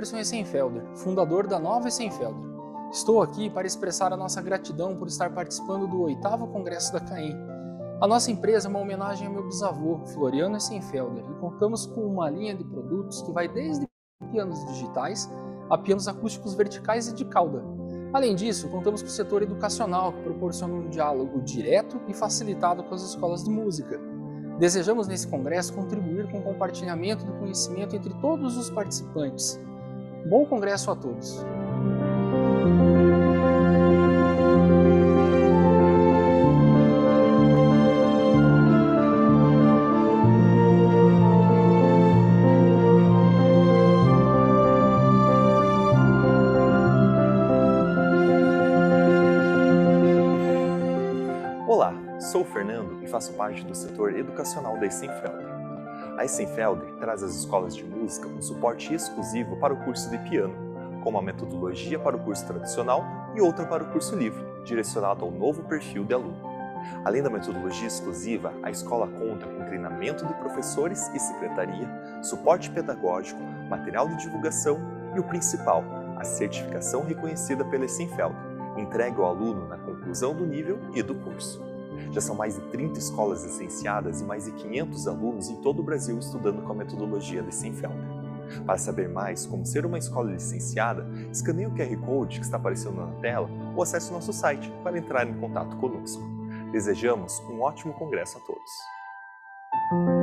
Anderson Essenfelder, fundador da Nova Essenfelder. Estou aqui para expressar a nossa gratidão por estar participando do oitavo Congresso da CAEM. A nossa empresa é uma homenagem ao meu bisavô, Floriano Essenfelder, e contamos com uma linha de produtos que vai desde pianos digitais a pianos acústicos verticais e de cauda. Além disso, contamos com o setor educacional, que proporciona um diálogo direto e facilitado com as escolas de música. Desejamos nesse congresso contribuir com o compartilhamento do conhecimento entre todos os participantes, Bom congresso a todos. Olá, sou o Fernando e faço parte do setor educacional da Essenfel. A Essenfelder traz as escolas de música um suporte exclusivo para o curso de piano, com uma metodologia para o curso tradicional e outra para o curso livre, direcionado ao novo perfil de aluno. Além da metodologia exclusiva, a escola conta com treinamento de professores e secretaria, suporte pedagógico, material de divulgação e o principal, a certificação reconhecida pela Essenfeld, entregue ao aluno na conclusão do nível e do curso. Já são mais de 30 escolas licenciadas e mais de 500 alunos em todo o Brasil estudando com a metodologia de Lissenfelder. Para saber mais como ser uma escola licenciada, escaneie o QR Code que está aparecendo na tela ou acesse o nosso site para entrar em contato conosco. Desejamos um ótimo congresso a todos!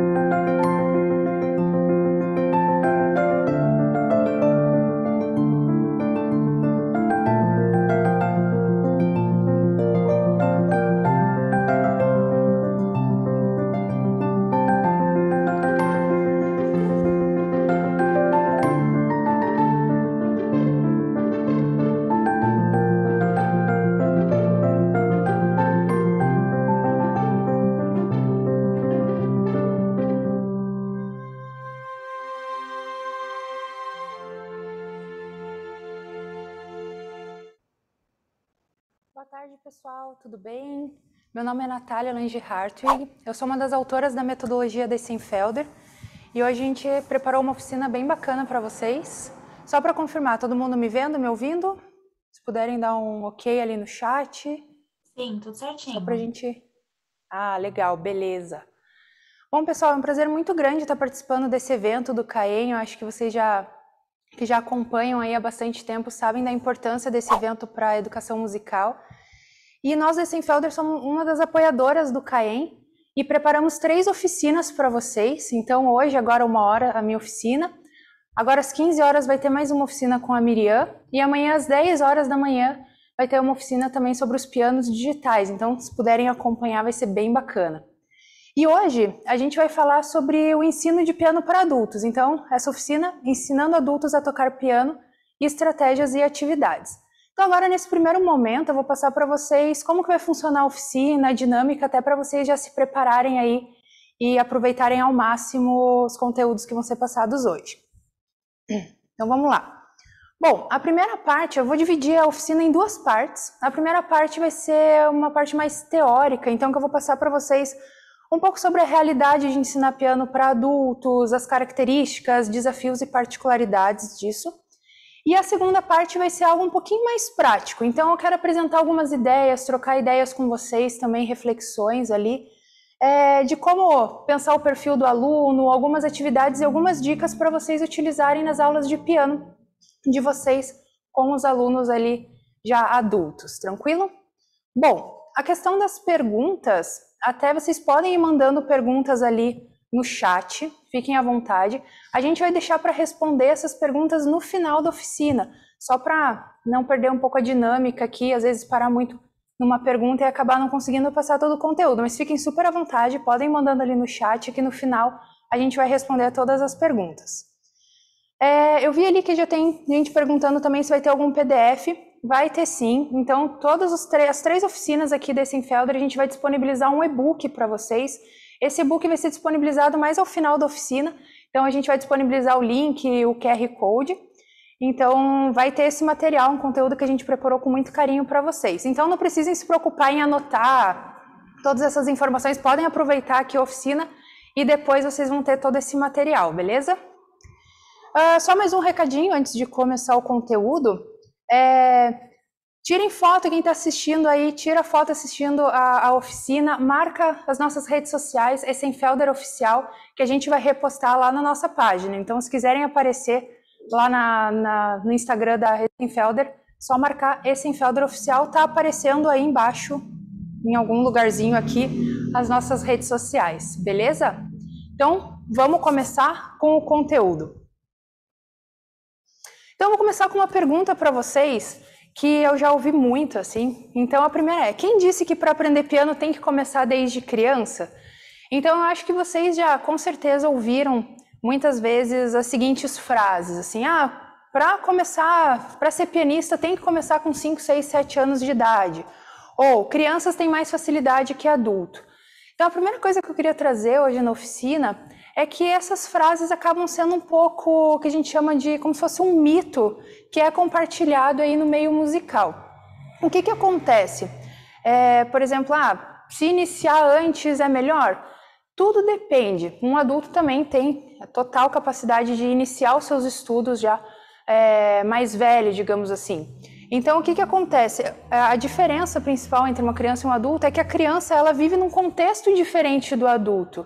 Natália Lange Hartwig, eu sou uma das autoras da metodologia Dessenfelder e hoje a gente preparou uma oficina bem bacana para vocês. Só para confirmar, todo mundo me vendo, me ouvindo? Se puderem dar um ok ali no chat. Sim, tudo certinho. Só para a gente... Ah, legal, beleza. Bom, pessoal, é um prazer muito grande estar participando desse evento do CAEM. Eu acho que vocês já que já acompanham aí há bastante tempo sabem da importância desse evento para a educação musical. E nós da Senfelder somos uma das apoiadoras do CAEM e preparamos três oficinas para vocês. Então, hoje, agora uma hora, a minha oficina. Agora, às 15 horas, vai ter mais uma oficina com a Miriam. E amanhã, às 10 horas da manhã, vai ter uma oficina também sobre os pianos digitais. Então, se puderem acompanhar, vai ser bem bacana. E hoje a gente vai falar sobre o ensino de piano para adultos. Então, essa oficina ensinando adultos a tocar piano, estratégias e atividades. Então agora nesse primeiro momento eu vou passar para vocês como que vai funcionar a oficina, a dinâmica, até para vocês já se prepararem aí e aproveitarem ao máximo os conteúdos que vão ser passados hoje. Então vamos lá. Bom, a primeira parte, eu vou dividir a oficina em duas partes. A primeira parte vai ser uma parte mais teórica, então que eu vou passar para vocês um pouco sobre a realidade de ensinar piano para adultos, as características, desafios e particularidades disso. E a segunda parte vai ser algo um pouquinho mais prático. Então, eu quero apresentar algumas ideias, trocar ideias com vocês, também reflexões ali, é, de como pensar o perfil do aluno, algumas atividades e algumas dicas para vocês utilizarem nas aulas de piano de vocês com os alunos ali já adultos, tranquilo? Bom, a questão das perguntas, até vocês podem ir mandando perguntas ali no chat, fiquem à vontade. A gente vai deixar para responder essas perguntas no final da oficina, só para não perder um pouco a dinâmica aqui, às vezes parar muito numa pergunta e acabar não conseguindo passar todo o conteúdo. Mas fiquem super à vontade, podem mandando ali no chat, que no final a gente vai responder a todas as perguntas. É, eu vi ali que já tem gente perguntando também se vai ter algum PDF. Vai ter sim. Então, todas as três oficinas aqui desse Infelder, a gente vai disponibilizar um e-book para vocês esse e-book vai ser disponibilizado mais ao final da oficina, então a gente vai disponibilizar o link, o QR Code. Então vai ter esse material, um conteúdo que a gente preparou com muito carinho para vocês. Então não precisem se preocupar em anotar todas essas informações, podem aproveitar aqui a oficina e depois vocês vão ter todo esse material, beleza? Uh, só mais um recadinho antes de começar o conteúdo. É, Tirem foto, quem está assistindo aí, tira foto assistindo a, a, oficina, marca as nossas redes sociais, é sem Felder Oficial, que a gente vai repostar lá na nossa página. Então, se quiserem aparecer lá na, na, no Instagram da Essenfelder, só marcar Essenfelder Oficial, tá aparecendo aí embaixo, em algum lugarzinho aqui, as nossas redes sociais, beleza? Então, vamos começar com o conteúdo. Então, eu vou começar com uma pergunta para vocês que eu já ouvi muito, assim. Então, a primeira é: quem disse que para aprender piano tem que começar desde criança? Então, eu acho que vocês já com certeza ouviram muitas vezes as seguintes frases, assim: ah, para começar, para ser pianista tem que começar com 5, 6, 7 anos de idade. Ou crianças têm mais facilidade que adulto. Então, a primeira coisa que eu queria trazer hoje na oficina é que essas frases acabam sendo um pouco o que a gente chama de como se fosse um mito que é compartilhado aí no meio musical. O que, que acontece? É, por exemplo, ah, se iniciar antes é melhor? Tudo depende. Um adulto também tem total capacidade de iniciar os seus estudos já é, mais velho, digamos assim. Então, o que, que acontece? É, a diferença principal entre uma criança e um adulto é que a criança ela vive num contexto diferente do adulto.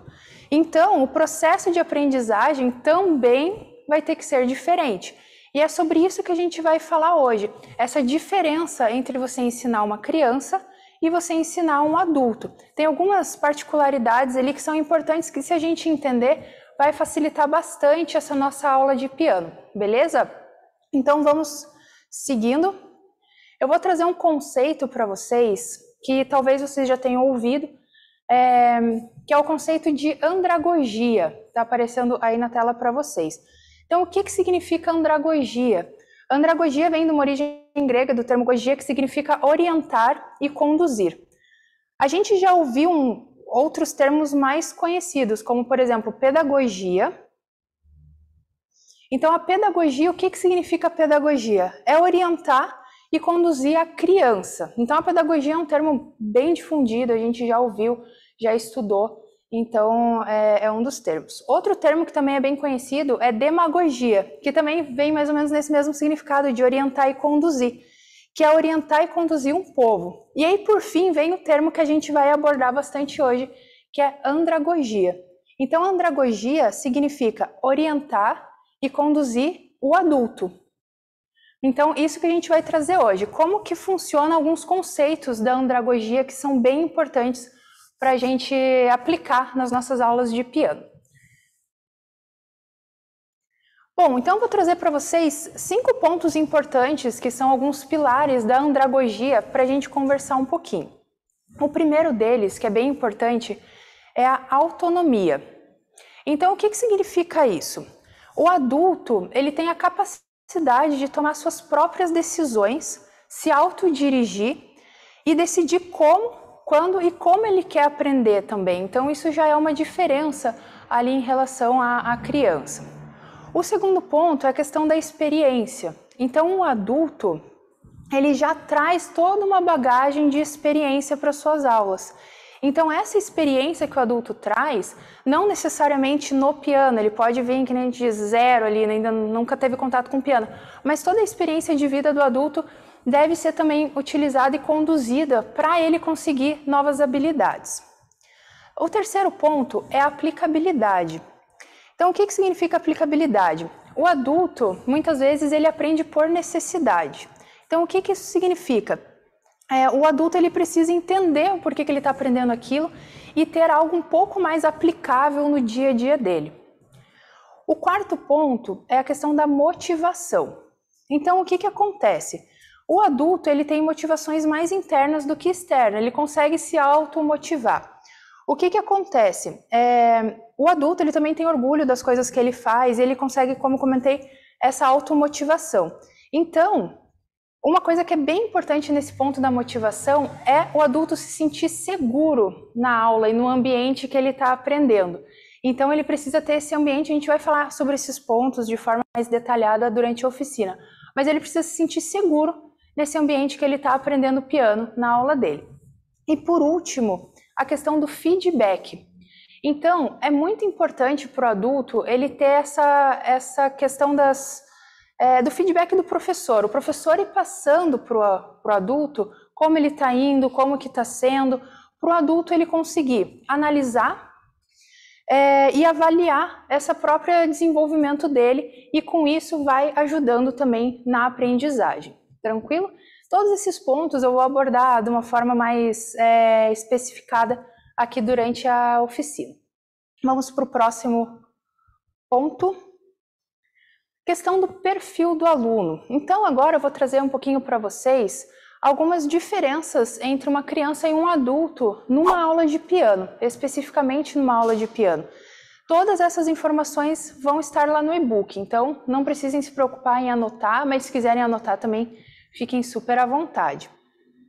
Então, o processo de aprendizagem também vai ter que ser diferente. E é sobre isso que a gente vai falar hoje. Essa diferença entre você ensinar uma criança e você ensinar um adulto. Tem algumas particularidades ali que são importantes que se a gente entender, vai facilitar bastante essa nossa aula de piano, beleza? Então vamos seguindo. Eu vou trazer um conceito para vocês que talvez vocês já tenham ouvido, é, que é o conceito de andragogia. Está aparecendo aí na tela para vocês. Então, o que, que significa andragogia? Andragogia vem de uma origem grega do termo gogia, que significa orientar e conduzir. A gente já ouviu um, outros termos mais conhecidos, como, por exemplo, pedagogia. Então, a pedagogia, o que, que significa pedagogia? É orientar e conduzir a criança. Então, a pedagogia é um termo bem difundido, a gente já ouviu já estudou. Então, é, é, um dos termos. Outro termo que também é bem conhecido é demagogia, que também vem mais ou menos nesse mesmo significado de orientar e conduzir, que é orientar e conduzir um povo. E aí, por fim, vem o termo que a gente vai abordar bastante hoje, que é andragogia. Então, andragogia significa orientar e conduzir o adulto. Então, isso que a gente vai trazer hoje, como que funcionam alguns conceitos da andragogia que são bem importantes para a gente aplicar nas nossas aulas de piano. Bom, então vou trazer para vocês cinco pontos importantes que são alguns pilares da andragogia para a gente conversar um pouquinho. O primeiro deles, que é bem importante, é a autonomia. Então, o que, que significa isso? O adulto ele tem a capacidade de tomar suas próprias decisões, se autodirigir e decidir como quando e como ele quer aprender também. Então, isso já é uma diferença ali em relação à, à criança. O segundo ponto é a questão da experiência. Então, o adulto ele já traz toda uma bagagem de experiência para suas aulas. Então, essa experiência que o adulto traz, não necessariamente no piano, ele pode vir que nem de zero ali, ainda nunca teve contato com o piano, mas toda a experiência de vida do adulto deve ser também utilizada e conduzida para ele conseguir novas habilidades. O terceiro ponto é a aplicabilidade. Então, o que, que significa aplicabilidade? O adulto, muitas vezes, ele aprende por necessidade. Então, o que, que isso significa? É, o adulto ele precisa entender o porquê que ele está aprendendo aquilo e ter algo um pouco mais aplicável no dia a dia dele. O quarto ponto é a questão da motivação. Então, o que, que acontece? O adulto ele tem motivações mais internas do que externas, ele consegue se automotivar. O que, que acontece? É, o adulto ele também tem orgulho das coisas que ele faz, ele consegue, como comentei, essa automotivação. Então, uma coisa que é bem importante nesse ponto da motivação é o adulto se sentir seguro na aula e no ambiente que ele está aprendendo. Então, ele precisa ter esse ambiente. A gente vai falar sobre esses pontos de forma mais detalhada durante a oficina, mas ele precisa se sentir seguro nesse ambiente que ele está aprendendo piano na aula dele. E por último, a questão do feedback. Então, é muito importante para o adulto ele ter essa, essa questão das, é, do feedback do professor. O professor ir passando para o adulto como ele está indo, como que está sendo, para o adulto ele conseguir analisar é, e avaliar essa própria desenvolvimento dele e com isso vai ajudando também na aprendizagem. Tranquilo? Todos esses pontos eu vou abordar de uma forma mais é, especificada aqui durante a oficina. Vamos para o próximo ponto. Questão do perfil do aluno. Então, agora eu vou trazer um pouquinho para vocês algumas diferenças entre uma criança e um adulto numa aula de piano, especificamente numa aula de piano. Todas essas informações vão estar lá no e-book, então não precisem se preocupar em anotar, mas se quiserem anotar também Fiquem super à vontade.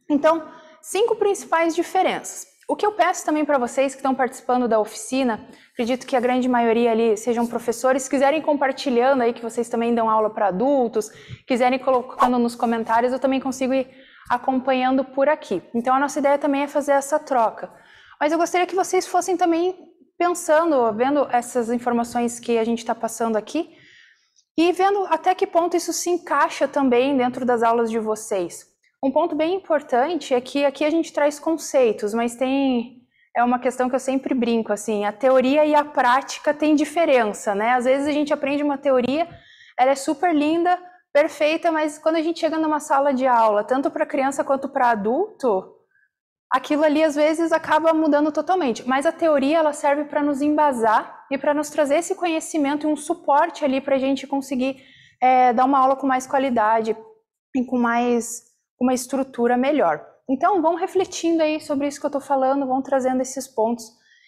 Então, cinco principais diferenças. O que eu peço também para vocês que estão participando da oficina, acredito que a grande maioria ali sejam professores, quiserem compartilhando aí que vocês também dão aula para adultos, quiserem colocando nos comentários, eu também consigo ir acompanhando por aqui. Então a nossa ideia também é fazer essa troca. Mas eu gostaria que vocês fossem também pensando, vendo essas informações que a gente está passando aqui, e vendo até que ponto isso se encaixa também dentro das aulas de vocês. Um ponto bem importante é que aqui a gente traz conceitos, mas tem é uma questão que eu sempre brinco assim, a teoria e a prática têm diferença, né? Às vezes a gente aprende uma teoria, ela é super linda, perfeita, mas quando a gente chega numa sala de aula, tanto para criança quanto para adulto, aquilo ali às vezes acaba mudando totalmente. Mas a teoria ela serve para nos embasar e para nos trazer esse conhecimento e um suporte ali para a gente conseguir é, dar uma aula com mais qualidade e com mais uma estrutura melhor. Então vão refletindo aí sobre isso que eu estou falando, vão trazendo esses pontos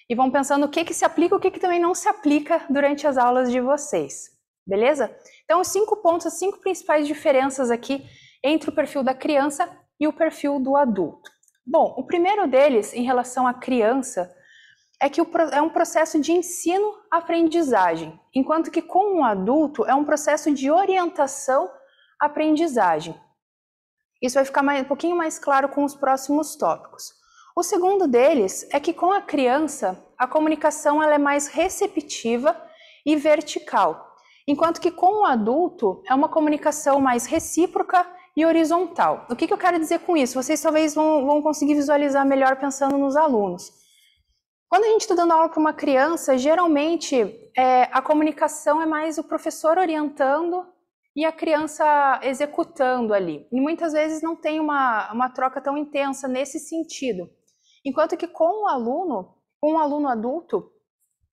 e vão pensando o que, que se aplica, o que, que também não se aplica durante as aulas de vocês. Beleza? Então, os cinco pontos, as cinco principais diferenças aqui entre o perfil da criança e o perfil do adulto. Bom, o primeiro deles, em relação à criança, é que é um processo de ensino-aprendizagem, enquanto que com um adulto é um processo de orientação-aprendizagem. Isso vai ficar mais, um pouquinho mais claro com os próximos tópicos. O segundo deles é que com a criança a comunicação ela é mais receptiva e vertical, enquanto que com o adulto é uma comunicação mais recíproca e horizontal. O que, que eu quero dizer com isso? Vocês talvez vão, vão conseguir visualizar melhor pensando nos alunos. Quando a gente está dando aula para uma criança, geralmente é, a comunicação é mais o professor orientando e a criança executando ali. E muitas vezes não tem uma, uma troca tão intensa nesse sentido. Enquanto que com o aluno, com um aluno adulto,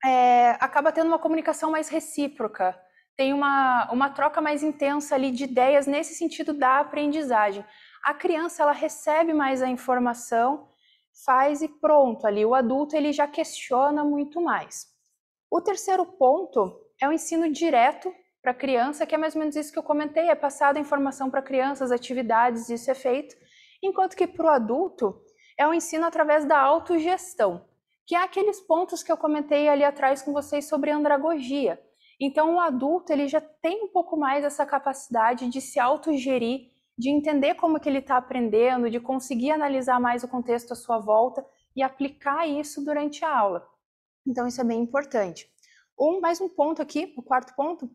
é, acaba tendo uma comunicação mais recíproca tem uma, uma troca mais intensa ali de ideias nesse sentido da aprendizagem. A criança ela recebe mais a informação, faz e pronto ali. O adulto ele já questiona muito mais. O terceiro ponto é o ensino direto para a criança, que é mais ou menos isso que eu comentei, é passada a informação para crianças, atividades, isso é feito, enquanto que para o adulto é o ensino através da autogestão, que é aqueles pontos que eu comentei ali atrás com vocês sobre andragogia então o adulto ele já tem um pouco mais essa capacidade de se autogerir, de entender como que ele está aprendendo, de conseguir analisar mais o contexto à sua volta e aplicar isso durante a aula. Então isso é bem importante. Um mais um ponto aqui, o quarto ponto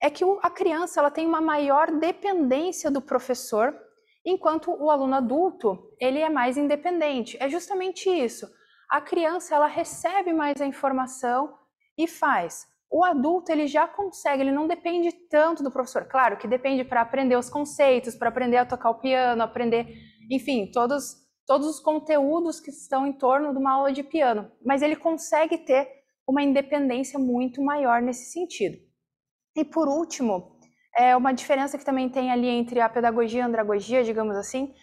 é que a criança ela tem uma maior dependência do professor, enquanto o aluno adulto ele é mais independente. É justamente isso. A criança ela recebe mais a informação e faz o adulto ele já consegue, ele não depende tanto do professor. Claro que depende para aprender os conceitos, para aprender a tocar o piano, aprender, enfim, todos, todos os conteúdos que estão em torno de uma aula de piano. Mas ele consegue ter uma independência muito maior nesse sentido. E por último, é uma diferença que também tem ali entre a pedagogia e a andragogia, digamos assim,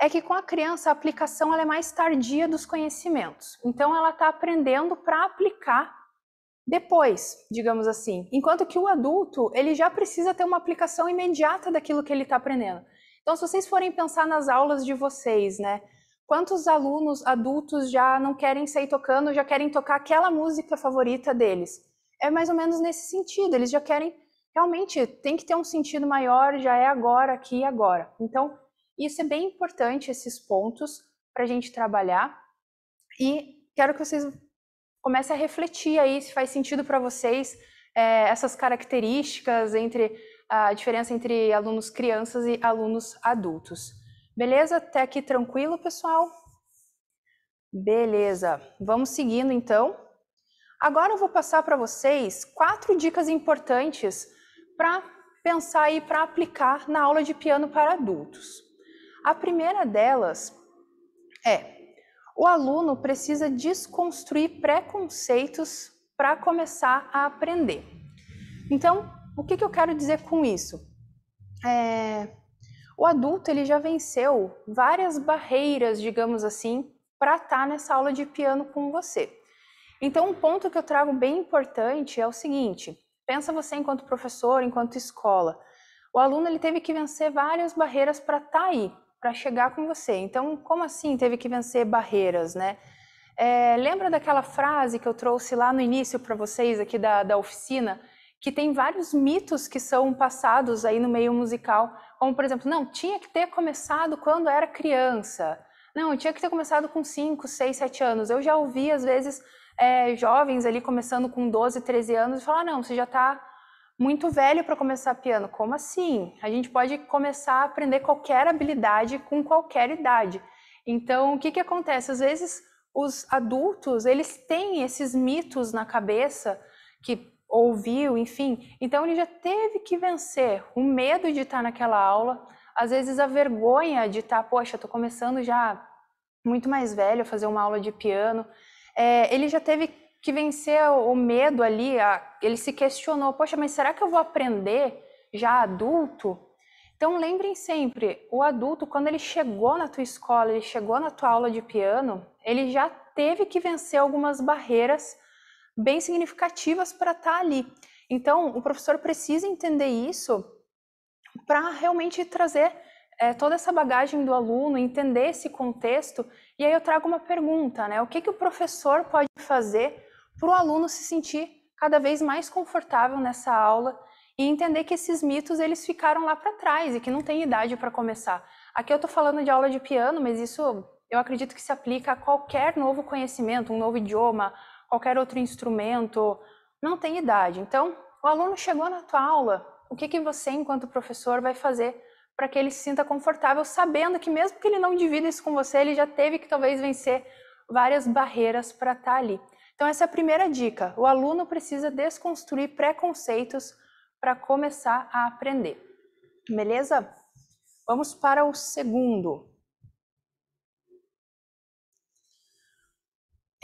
é que com a criança a aplicação é mais tardia dos conhecimentos. Então ela está aprendendo para aplicar depois, digamos assim. Enquanto que o adulto, ele já precisa ter uma aplicação imediata daquilo que ele está aprendendo. Então, se vocês forem pensar nas aulas de vocês, né? Quantos alunos adultos já não querem sair tocando, já querem tocar aquela música favorita deles? É mais ou menos nesse sentido, eles já querem, realmente, tem que ter um sentido maior, já é agora, aqui e agora. Então, isso é bem importante, esses pontos, para a gente trabalhar. E quero que vocês comece a refletir aí se faz sentido para vocês é, essas características entre a diferença entre alunos crianças e alunos adultos. Beleza? Até aqui tranquilo, pessoal? Beleza. Vamos seguindo então. Agora eu vou passar para vocês quatro dicas importantes para pensar e para aplicar na aula de piano para adultos. A primeira delas é o aluno precisa desconstruir preconceitos para começar a aprender. Então, o que, que eu quero dizer com isso? É, o adulto ele já venceu várias barreiras, digamos assim, para estar tá nessa aula de piano com você. Então, um ponto que eu trago bem importante é o seguinte: pensa você enquanto professor, enquanto escola. O aluno ele teve que vencer várias barreiras para estar tá aí para chegar com você. Então, como assim teve que vencer barreiras, né? É, lembra daquela frase que eu trouxe lá no início para vocês aqui da, da oficina, que tem vários mitos que são passados aí no meio musical, como por exemplo, não, tinha que ter começado quando era criança, não, tinha que ter começado com 5, 6, 7 anos. Eu já ouvi, às vezes, é, jovens ali começando com 12, 13 anos e falar, ah, não, você já está muito velho para começar piano. Como assim? A gente pode começar a aprender qualquer habilidade com qualquer idade. Então, o que, que acontece? Às vezes, os adultos, eles têm esses mitos na cabeça que ouviu, enfim. Então, ele já teve que vencer o medo de estar naquela aula, às vezes a vergonha de estar, poxa, estou começando já muito mais velho a fazer uma aula de piano. É, ele já teve que venceu o medo ali, a, ele se questionou, poxa, mas será que eu vou aprender já adulto? Então lembrem sempre, o adulto quando ele chegou na tua escola, ele chegou na tua aula de piano, ele já teve que vencer algumas barreiras bem significativas para estar tá ali. Então o professor precisa entender isso para realmente trazer é, toda essa bagagem do aluno, entender esse contexto. E aí eu trago uma pergunta, né? O que, que o professor pode fazer para o aluno se sentir cada vez mais confortável nessa aula e entender que esses mitos eles ficaram lá para trás e que não tem idade para começar. Aqui eu estou falando de aula de piano, mas isso eu acredito que se aplica a qualquer novo conhecimento, um novo idioma, qualquer outro instrumento, não tem idade. Então, o aluno chegou na tua aula, o que, que você, enquanto professor, vai fazer para que ele se sinta confortável, sabendo que mesmo que ele não divida isso com você, ele já teve que talvez vencer várias barreiras para estar ali. Então, essa é a primeira dica. O aluno precisa desconstruir preconceitos para começar a aprender. Beleza? Vamos para o segundo.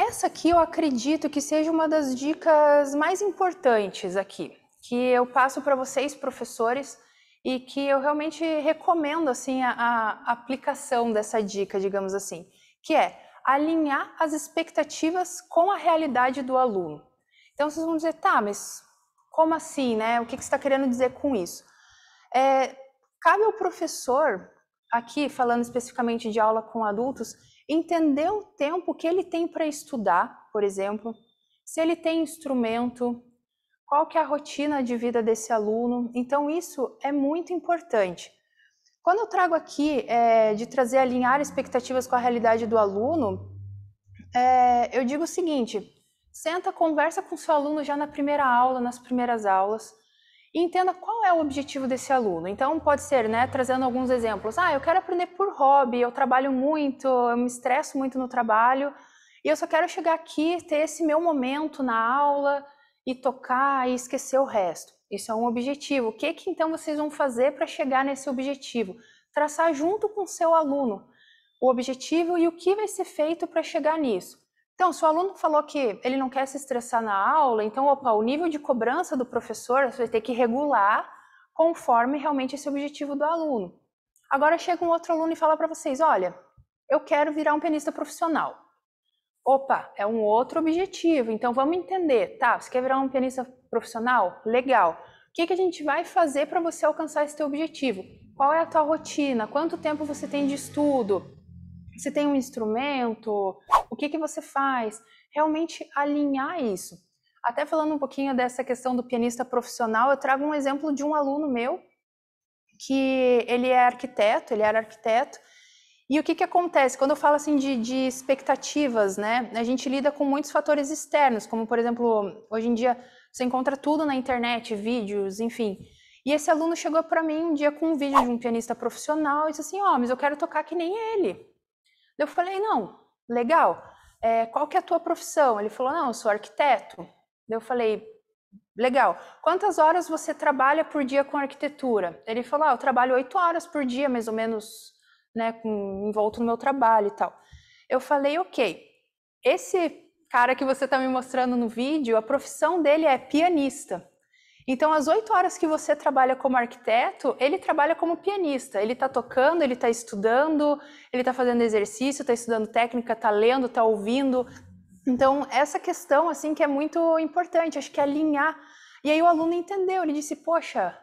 Essa aqui eu acredito que seja uma das dicas mais importantes aqui, que eu passo para vocês, professores, e que eu realmente recomendo assim a, a aplicação dessa dica, digamos assim, que é alinhar as expectativas com a realidade do aluno. Então vocês vão dizer, tá, mas como assim, né? O que, você está querendo dizer com isso? É, cabe ao professor, aqui falando especificamente de aula com adultos, entender o tempo que ele tem para estudar, por exemplo, se ele tem instrumento, qual que é a rotina de vida desse aluno. Então isso é muito importante. Quando eu trago aqui é, de trazer alinhar expectativas com a realidade do aluno, é, eu digo o seguinte: senta, conversa com seu aluno já na primeira aula, nas primeiras aulas, e entenda qual é o objetivo desse aluno. Então, pode ser, né, trazendo alguns exemplos. Ah, eu quero aprender por hobby, eu trabalho muito, eu me estresso muito no trabalho, e eu só quero chegar aqui, ter esse meu momento na aula e tocar e esquecer o resto. Isso é um objetivo. O que, que então vocês vão fazer para chegar nesse objetivo? Traçar junto com o seu aluno o objetivo e o que vai ser feito para chegar nisso. Então, se o aluno falou que ele não quer se estressar na aula, então, opa, o nível de cobrança do professor você vai ter que regular conforme realmente esse objetivo do aluno. Agora chega um outro aluno e fala para vocês, olha, eu quero virar um pianista profissional opa, é um outro objetivo. Então vamos entender, tá? Você quer virar um pianista profissional? Legal. O que, que a gente vai fazer para você alcançar esse teu objetivo? Qual é a tua rotina? Quanto tempo você tem de estudo? Você tem um instrumento? O que, que você faz? Realmente alinhar isso. Até falando um pouquinho dessa questão do pianista profissional, eu trago um exemplo de um aluno meu que ele é arquiteto, ele era arquiteto, e o que, que acontece? Quando eu falo assim de, de, expectativas, né? A gente lida com muitos fatores externos, como por exemplo, hoje em dia você encontra tudo na internet, vídeos, enfim. E esse aluno chegou para mim um dia com um vídeo de um pianista profissional e disse assim: Ó, oh, mas eu quero tocar que nem ele. Eu falei: Não, legal. É, qual que é a tua profissão? Ele falou: Não, eu sou arquiteto. Eu falei: Legal. Quantas horas você trabalha por dia com arquitetura? Ele falou: ah, Eu trabalho oito horas por dia, mais ou menos né, envolto no meu trabalho e tal. Eu falei, ok, esse cara que você está me mostrando no vídeo, a profissão dele é pianista. Então, as oito horas que você trabalha como arquiteto, ele trabalha como pianista. Ele está tocando, ele está estudando, ele está fazendo exercício, está estudando técnica, está lendo, está ouvindo. Então, essa questão, assim, que é muito importante, acho que é alinhar. E aí o aluno entendeu, ele disse, poxa,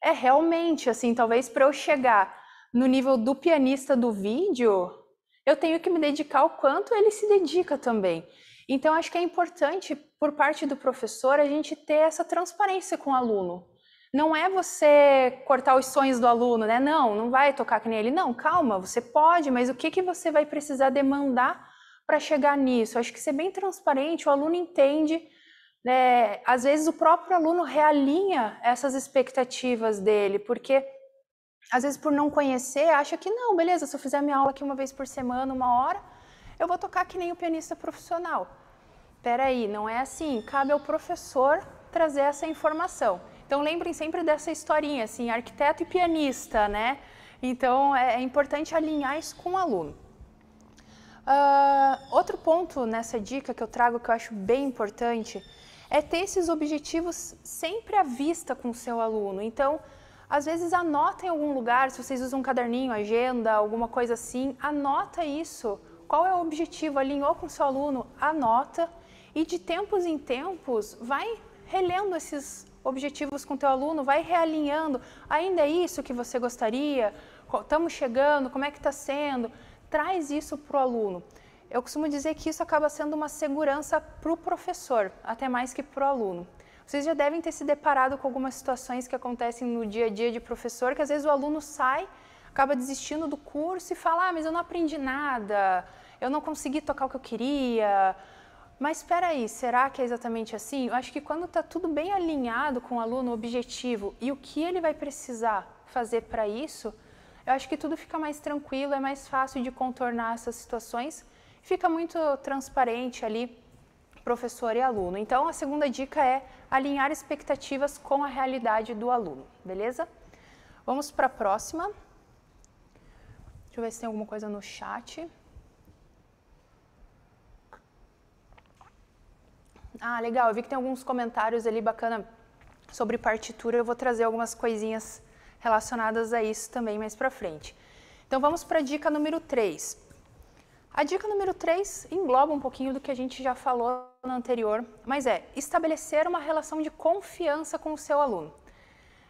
é realmente, assim, talvez para eu chegar no nível do pianista do vídeo, eu tenho que me dedicar ao quanto ele se dedica também. Então, acho que é importante, por parte do professor, a gente ter essa transparência com o aluno. Não é você cortar os sonhos do aluno, né? Não, não vai tocar que nem ele. Não, calma, você pode, mas o que, que você vai precisar demandar para chegar nisso? Acho que ser bem transparente, o aluno entende. Né? Às vezes, o próprio aluno realinha essas expectativas dele, porque às vezes por não conhecer, acha que não, beleza, se eu fizer minha aula aqui uma vez por semana, uma hora, eu vou tocar que nem o pianista profissional. Peraí, não é assim, cabe ao professor trazer essa informação. Então lembrem sempre dessa historinha, assim, arquiteto e pianista, né? Então é, é importante alinhar isso com o aluno. Uh, outro ponto nessa dica que eu trago que eu acho bem importante é ter esses objetivos sempre à vista com o seu aluno. Então, às vezes anota em algum lugar, se vocês usam um caderninho, agenda, alguma coisa assim, anota isso. Qual é o objetivo? Alinhou com o seu aluno? Anota. E de tempos em tempos, vai relendo esses objetivos com o teu aluno, vai realinhando. Ainda é isso que você gostaria? Estamos chegando? Como é que está sendo? Traz isso para o aluno. Eu costumo dizer que isso acaba sendo uma segurança para o professor, até mais que para o aluno. Vocês já devem ter se deparado com algumas situações que acontecem no dia a dia de professor, que às vezes o aluno sai, acaba desistindo do curso e fala: ah, mas eu não aprendi nada, eu não consegui tocar o que eu queria. Mas espera aí, será que é exatamente assim? Eu acho que quando está tudo bem alinhado com o aluno, o objetivo e o que ele vai precisar fazer para isso, eu acho que tudo fica mais tranquilo, é mais fácil de contornar essas situações, fica muito transparente ali professor e aluno. Então, a segunda dica é alinhar expectativas com a realidade do aluno, beleza? Vamos para a próxima. Deixa eu ver se tem alguma coisa no chat. Ah, legal, eu vi que tem alguns comentários ali bacana sobre partitura, eu vou trazer algumas coisinhas relacionadas a isso também mais para frente. Então vamos para a dica número 3. A dica número 3 engloba um pouquinho do que a gente já falou na anterior, mas é estabelecer uma relação de confiança com o seu aluno.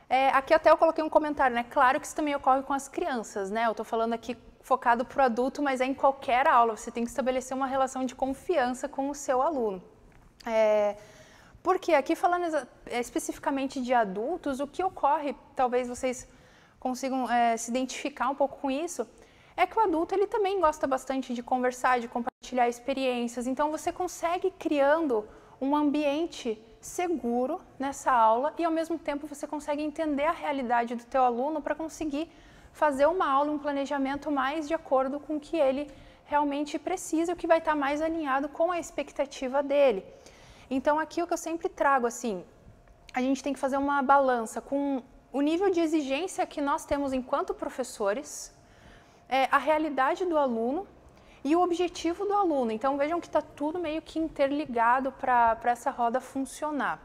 É, aqui até eu coloquei um comentário, né? Claro que isso também ocorre com as crianças, né? Eu estou falando aqui focado para o adulto, mas é em qualquer aula. Você tem que estabelecer uma relação de confiança com o seu aluno. É, porque aqui falando é, especificamente de adultos, o que ocorre, talvez vocês consigam é, se identificar um pouco com isso, é que o adulto ele também gosta bastante de conversar, de compartilhar experiências. Então você consegue criando um ambiente seguro nessa aula e ao mesmo tempo você consegue entender a realidade do teu aluno para conseguir fazer uma aula, um planejamento mais de acordo com o que ele realmente precisa, o que vai estar tá mais alinhado com a expectativa dele. Então aqui o que eu sempre trago assim, a gente tem que fazer uma balança com o nível de exigência que nós temos enquanto professores é, a realidade do aluno e o objetivo do aluno. Então vejam que está tudo meio que interligado para essa roda funcionar.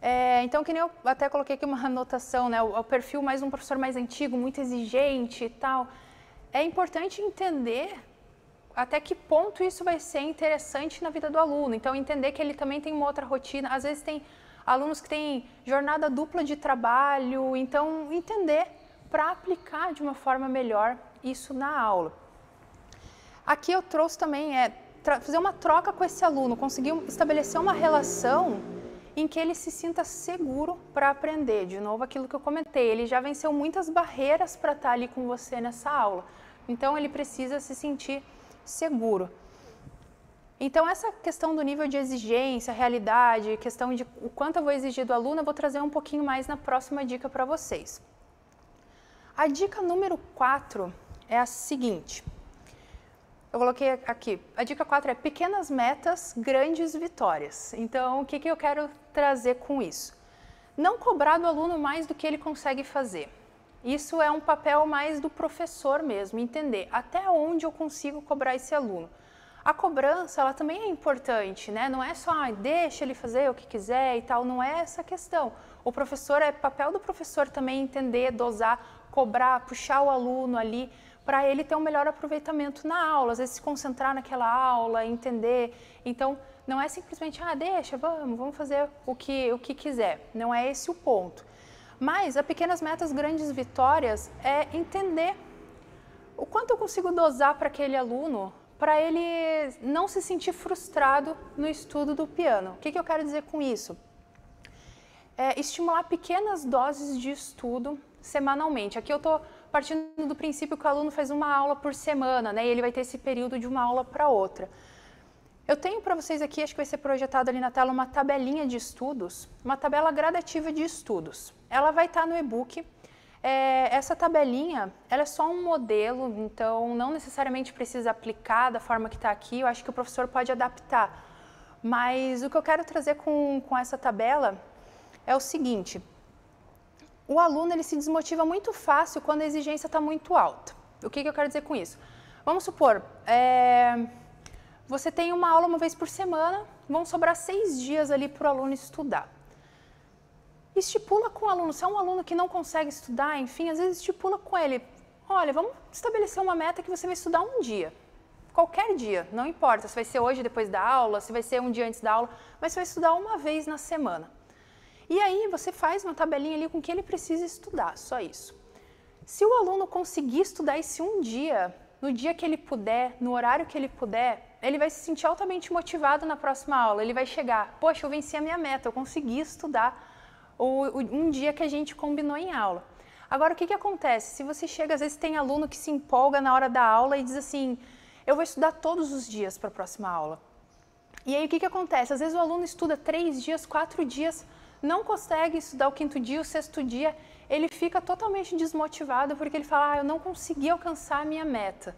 É, então, que nem eu até coloquei aqui uma anotação, né? O, o perfil mais um professor mais antigo, muito exigente e tal. É importante entender até que ponto isso vai ser interessante na vida do aluno. Então, entender que ele também tem uma outra rotina. Às vezes, tem alunos que têm jornada dupla de trabalho. Então, entender para aplicar de uma forma melhor isso na aula. Aqui eu trouxe também é fazer uma troca com esse aluno, conseguir estabelecer uma relação em que ele se sinta seguro para aprender. De novo, aquilo que eu comentei, ele já venceu muitas barreiras para estar tá ali com você nessa aula. Então, ele precisa se sentir seguro. Então, essa questão do nível de exigência, realidade, questão de o quanto eu vou exigir do aluno, eu vou trazer um pouquinho mais na próxima dica para vocês. A dica número 4 é a seguinte. Eu coloquei aqui, a dica 4 é pequenas metas, grandes vitórias. Então, o que, que eu quero trazer com isso? Não cobrar do aluno mais do que ele consegue fazer. Isso é um papel mais do professor mesmo, entender até onde eu consigo cobrar esse aluno. A cobrança, ela também é importante, né? Não é só, ah, deixa ele fazer o que quiser e tal, não é essa questão. O professor, é papel do professor também entender, dosar, cobrar, puxar o aluno ali, para ele ter um melhor aproveitamento na aula, às vezes se concentrar naquela aula, entender. Então, não é simplesmente, ah, deixa, vamos, vamos fazer o que, o que quiser. Não é esse o ponto. Mas a pequenas metas, grandes vitórias é entender o quanto eu consigo dosar para aquele aluno para ele não se sentir frustrado no estudo do piano. O que, que eu quero dizer com isso? É estimular pequenas doses de estudo semanalmente. Aqui eu estou partindo do princípio que o aluno faz uma aula por semana, né? E ele vai ter esse período de uma aula para outra. Eu tenho para vocês aqui, acho que vai ser projetado ali na tela, uma tabelinha de estudos, uma tabela gradativa de estudos. Ela vai estar tá no e-book. É, essa tabelinha, ela é só um modelo, então não necessariamente precisa aplicar da forma que está aqui, eu acho que o professor pode adaptar. Mas o que eu quero trazer com, com essa tabela é o seguinte, o aluno ele se desmotiva muito fácil quando a exigência está muito alta. O que, que, eu quero dizer com isso? Vamos supor, é, você tem uma aula uma vez por semana, vão sobrar seis dias ali para o aluno estudar. Estipula com o aluno, se é um aluno que não consegue estudar, enfim, às vezes estipula com ele, olha, vamos estabelecer uma meta que você vai estudar um dia, qualquer dia, não importa se vai ser hoje depois da aula, se vai ser um dia antes da aula, mas você vai estudar uma vez na semana. E aí você faz uma tabelinha ali com o que ele precisa estudar, só isso. Se o aluno conseguir estudar esse um dia, no dia que ele puder, no horário que ele puder, ele vai se sentir altamente motivado na próxima aula. Ele vai chegar, poxa, eu venci a minha meta, eu consegui estudar o, um dia que a gente combinou em aula. Agora, o que, que acontece? Se você chega, às vezes tem aluno que se empolga na hora da aula e diz assim: eu vou estudar todos os dias para a próxima aula. E aí o que, que acontece? Às vezes o aluno estuda três dias, quatro dias, não consegue estudar o quinto dia, o sexto dia, ele fica totalmente desmotivado porque ele fala: ah, eu não consegui alcançar a minha meta.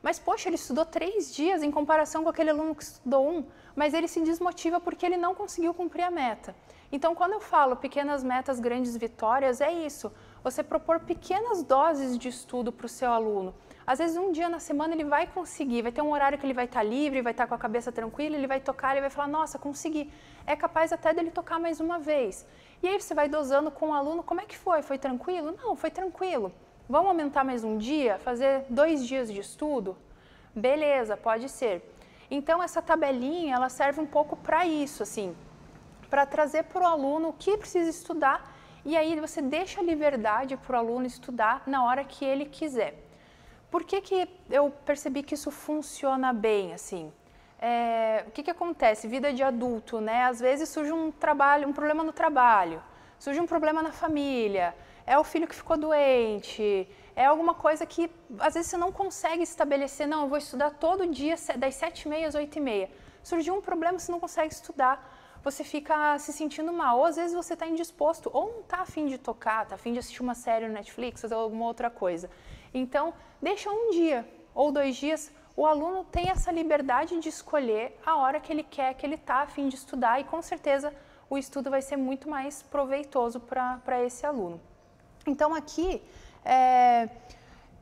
Mas, poxa, ele estudou três dias em comparação com aquele aluno que estudou um, mas ele se desmotiva porque ele não conseguiu cumprir a meta. Então, quando eu falo pequenas metas, grandes vitórias, é isso. Você propor pequenas doses de estudo para o seu aluno. Às vezes, um dia na semana ele vai conseguir, vai ter um horário que ele vai estar tá livre, vai estar tá com a cabeça tranquila, ele vai tocar, e vai falar: Nossa, consegui. É capaz até dele tocar mais uma vez. E aí você vai dosando com o aluno: Como é que foi? Foi tranquilo? Não, foi tranquilo. Vamos aumentar mais um dia? Fazer dois dias de estudo? Beleza, pode ser. Então, essa tabelinha ela serve um pouco para isso, assim, para trazer para o aluno o que precisa estudar e aí você deixa a liberdade para o aluno estudar na hora que ele quiser. Por que, que eu percebi que isso funciona bem, assim? É, o que, que acontece? Vida de adulto, né? Às vezes surge um trabalho, um problema no trabalho, surge um problema na família, é o filho que ficou doente, é alguma coisa que às vezes você não consegue estabelecer, não, eu vou estudar todo dia das sete e meia às oito e meia. Surgiu um problema, você não consegue estudar, você fica se sentindo mal, ou às vezes você está indisposto, ou não está afim de tocar, está afim de assistir uma série no Netflix ou alguma outra coisa. Então, deixa um dia ou dois dias, o aluno tem essa liberdade de escolher a hora que ele quer, que ele está a fim de estudar e com certeza o estudo vai ser muito mais proveitoso para esse aluno. Então, aqui, é,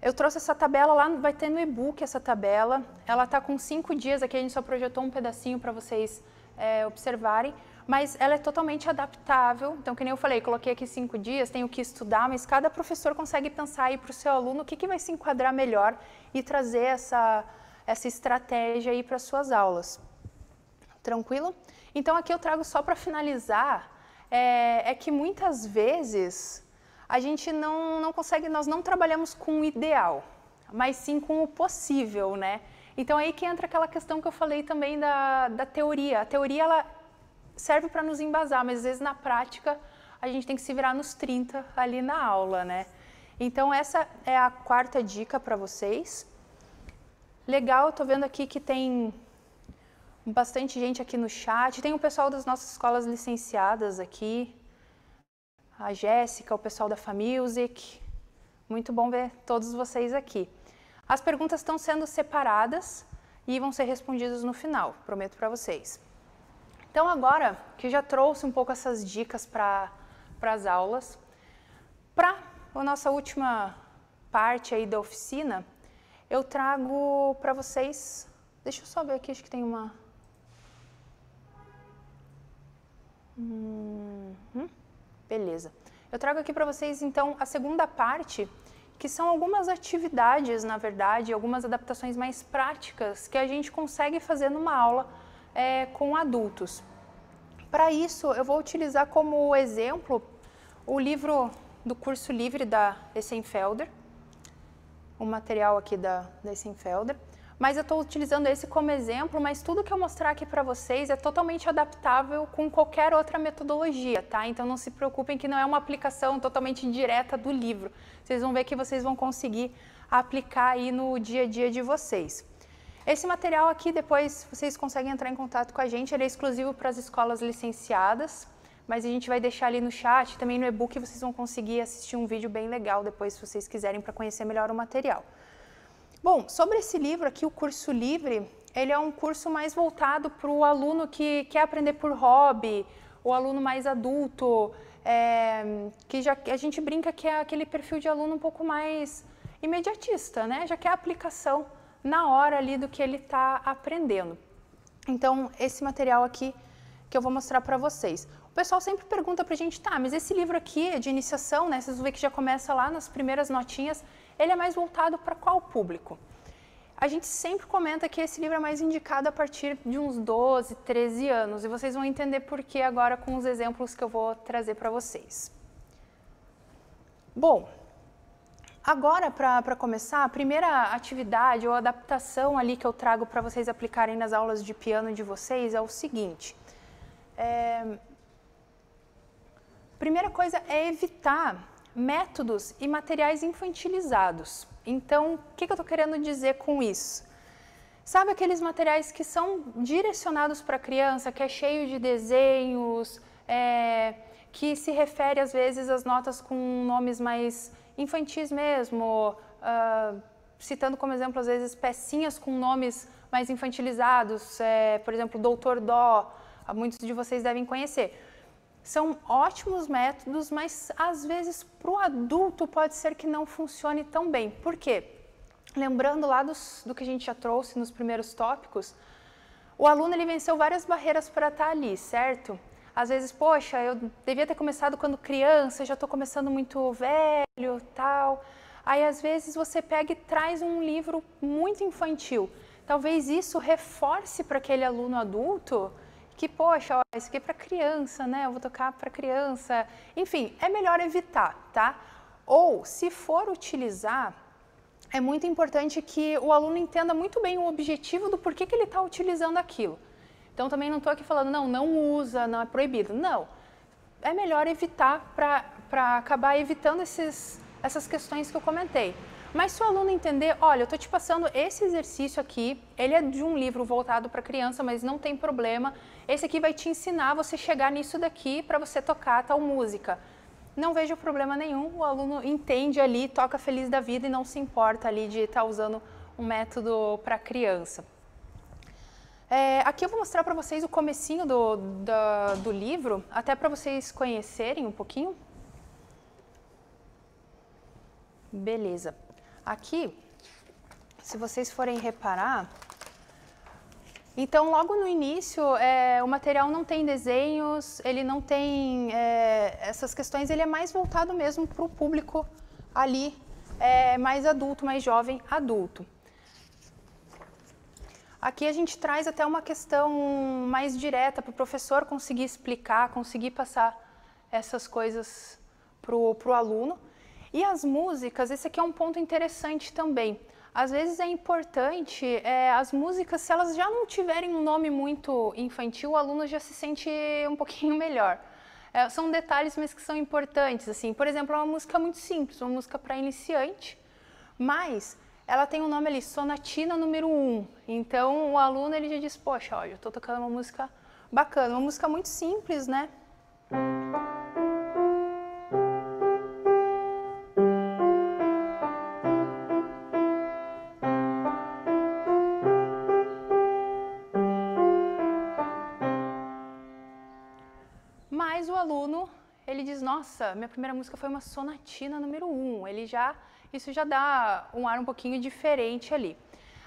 eu trouxe essa tabela lá, vai ter no e-book essa tabela. Ela está com cinco dias, aqui a gente só projetou um pedacinho para vocês é, observarem, mas ela é totalmente adaptável. Então, que nem eu falei, coloquei aqui cinco dias, tenho que estudar, mas cada professor consegue pensar aí para o seu aluno o que, que vai se enquadrar melhor e trazer essa, essa estratégia aí para suas aulas. Tranquilo? Então, aqui eu trago só para finalizar, é, é que muitas vezes a gente não, não consegue, nós não trabalhamos com o ideal, mas sim com o possível, né? Então aí que entra aquela questão que eu falei também da, da teoria. A teoria ela serve para nos embasar, mas às vezes na prática a gente tem que se virar nos 30 ali na aula, né? Então essa é a quarta dica para vocês. Legal, tô vendo aqui que tem bastante gente aqui no chat. Tem o pessoal das nossas escolas licenciadas aqui. A Jéssica, o pessoal da Famusic. Muito bom ver todos vocês aqui. As perguntas estão sendo separadas e vão ser respondidas no final, prometo para vocês. Então, agora que já trouxe um pouco essas dicas para as aulas, para a nossa última parte aí da oficina, eu trago para vocês. Deixa eu só ver aqui, acho que tem uma. Uhum. beleza. Eu trago aqui para vocês então a segunda parte, que são algumas atividades, na verdade, algumas adaptações mais práticas que a gente consegue fazer numa aula é, com adultos. Para isso, eu vou utilizar como exemplo o livro do curso livre da Essenfelder, o material aqui da, da Essenfelder. Mas eu estou utilizando esse como exemplo, mas tudo que eu mostrar aqui para vocês é totalmente adaptável com qualquer outra metodologia, tá? Então não se preocupem que não é uma aplicação totalmente direta do livro. Vocês vão ver que vocês vão conseguir aplicar aí no dia a dia de vocês. Esse material aqui, depois vocês conseguem entrar em contato com a gente, ele é exclusivo para as escolas licenciadas, mas a gente vai deixar ali no chat, também no e-book vocês vão conseguir assistir um vídeo bem legal depois, se vocês quiserem, para conhecer melhor o material. Bom, sobre esse livro aqui, o curso livre, ele é um curso mais voltado para o aluno que quer aprender por hobby, o aluno mais adulto, é, que já, a gente brinca que é aquele perfil de aluno um pouco mais imediatista, né? Já quer a aplicação na hora ali do que ele está aprendendo. Então, esse material aqui que eu vou mostrar para vocês. O pessoal sempre pergunta para a gente, tá, mas esse livro aqui é de iniciação, né, vocês vão ver que já começa lá nas primeiras notinhas, ele é mais voltado para qual público? A gente sempre comenta que esse livro é mais indicado a partir de uns 12, 13 anos, e vocês vão entender por que agora com os exemplos que eu vou trazer para vocês. Bom, Agora, para começar, a primeira atividade ou adaptação ali que eu trago para vocês aplicarem nas aulas de piano de vocês é o seguinte. É... Primeira coisa é evitar métodos e materiais infantilizados. Então, o que, que eu estou querendo dizer com isso? Sabe aqueles materiais que são direcionados para a criança, que é cheio de desenhos, é... que se refere às vezes às notas com nomes mais infantis mesmo, uh, citando como exemplo, às vezes, pecinhas com nomes mais infantilizados, é, por exemplo, Doutor Dó, ah, muitos de vocês devem conhecer. São ótimos métodos, mas às vezes para o adulto pode ser que não funcione tão bem. Por quê? Lembrando lá dos, do que a gente já trouxe nos primeiros tópicos, o aluno ele venceu várias barreiras para estar ali, certo? às vezes, poxa, eu devia ter começado quando criança, já estou começando muito velho, tal. Aí às vezes você pega e traz um livro muito infantil. Talvez isso reforce para aquele aluno adulto que, poxa, ó, isso aqui é para criança, né? Eu vou tocar para criança. Enfim, é melhor evitar, tá? Ou, se for utilizar, é muito importante que o aluno entenda muito bem o objetivo do porquê que ele está utilizando aquilo. Então também não estou aqui falando, não, não usa, não é proibido. Não. É melhor evitar para acabar evitando esses, essas questões que eu comentei. Mas se o aluno entender, olha, eu estou te passando esse exercício aqui, ele é de um livro voltado para criança, mas não tem problema. Esse aqui vai te ensinar você chegar nisso daqui para você tocar tal música. Não vejo problema nenhum, o aluno entende ali, toca feliz da vida e não se importa ali de estar tá usando um método para criança. É, aqui eu vou mostrar para vocês o comecinho do, do, do livro, até para vocês conhecerem um pouquinho. Beleza. Aqui, se vocês forem reparar, então logo no início é, o material não tem desenhos, ele não tem é, essas questões, ele é mais voltado mesmo para o público ali é, mais adulto, mais jovem adulto. Aqui a gente traz até uma questão mais direta para o professor conseguir explicar, conseguir passar essas coisas para o aluno. E as músicas, esse aqui é um ponto interessante também. Às vezes é importante, é, as músicas, se elas já não tiverem um nome muito infantil, o aluno já se sente um pouquinho melhor. É, são detalhes, mas que são importantes. Assim, Por exemplo, é uma música muito simples, uma música para iniciante, mas ela tem um nome ali, sonatina número 1. Um. Então o aluno ele já diz, poxa, olha, eu estou tocando uma música bacana, uma música muito simples, né? Mas o aluno, ele diz, nossa, minha primeira música foi uma sonatina número 1. Um. Ele já isso já dá um ar um pouquinho diferente ali.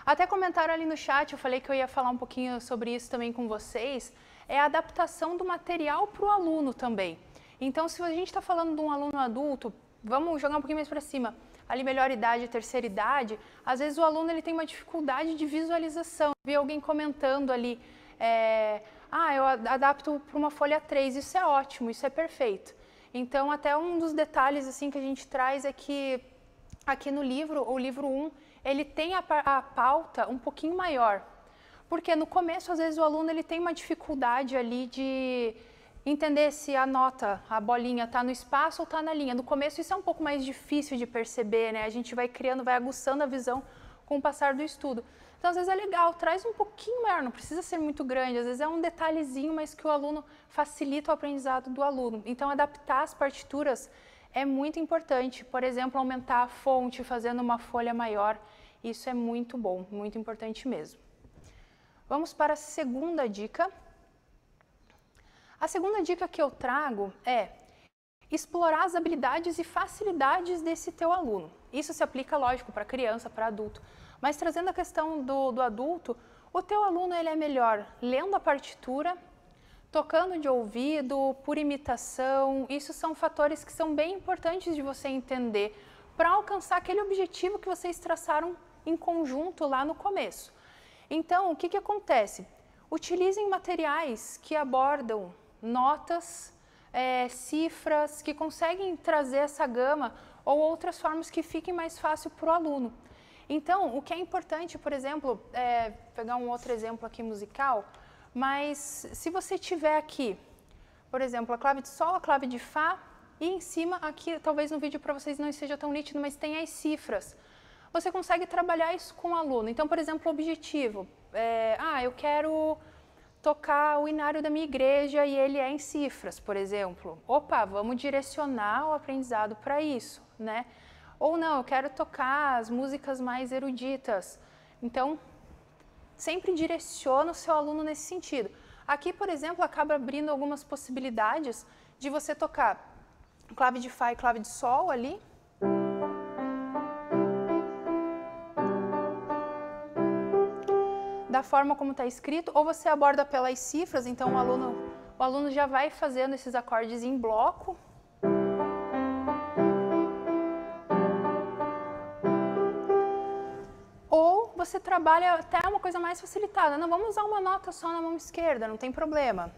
Até comentaram ali no chat, eu falei que eu ia falar um pouquinho sobre isso também com vocês, é a adaptação do material para o aluno também. Então, se a gente está falando de um aluno adulto, vamos jogar um pouquinho mais para cima, ali melhor idade, terceira idade, às vezes o aluno ele tem uma dificuldade de visualização. Vi alguém comentando ali, é, ah, eu adapto para uma folha 3, isso é ótimo, isso é perfeito. Então, até um dos detalhes assim que a gente traz é que aqui no livro, o livro 1, ele tem a, a pauta um pouquinho maior, porque no começo, às vezes, o aluno ele tem uma dificuldade ali de entender se a nota, a bolinha está no espaço ou está na linha. No começo isso é um pouco mais difícil de perceber, né? A gente vai criando, vai aguçando a visão com o passar do estudo. Então, às vezes é legal, traz um pouquinho maior, não precisa ser muito grande, às vezes é um detalhezinho, mas que o aluno facilita o aprendizado do aluno. Então, adaptar as partituras é muito importante. Por exemplo, aumentar a fonte fazendo uma folha maior. Isso é muito bom, muito importante mesmo. Vamos para a segunda dica. A segunda dica que eu trago é explorar as habilidades e facilidades desse teu aluno. Isso se aplica, lógico, para criança, para adulto. Mas trazendo a questão do, do adulto, o teu aluno ele é melhor lendo a partitura tocando de ouvido, por imitação, isso são fatores que são bem importantes de você entender para alcançar aquele objetivo que vocês traçaram em conjunto lá no começo. Então, o que, que acontece? Utilizem materiais que abordam notas, é, cifras, que conseguem trazer essa gama ou outras formas que fiquem mais fácil para o aluno. Então, o que é importante, por exemplo, é, pegar um outro exemplo aqui musical, mas se você tiver aqui, por exemplo, a clave de Sol, a clave de Fá, e em cima, aqui talvez no vídeo para vocês não esteja tão nítido, mas tem as cifras. Você consegue trabalhar isso com o aluno. Então, por exemplo, o objetivo. É, ah, eu quero tocar o inário da minha igreja e ele é em cifras, por exemplo. Opa, vamos direcionar o aprendizado para isso, né? Ou não, eu quero tocar as músicas mais eruditas. Então, sempre direciona o seu aluno nesse sentido. Aqui, por exemplo, acaba abrindo algumas possibilidades de você tocar clave de Fá e clave de Sol ali. Da forma como está escrito, ou você aborda pelas cifras, então o aluno, o aluno já vai fazendo esses acordes em bloco. Ou você trabalha até uma coisa mais facilitada. Não, vamos usar uma nota só na mão esquerda, não tem problema.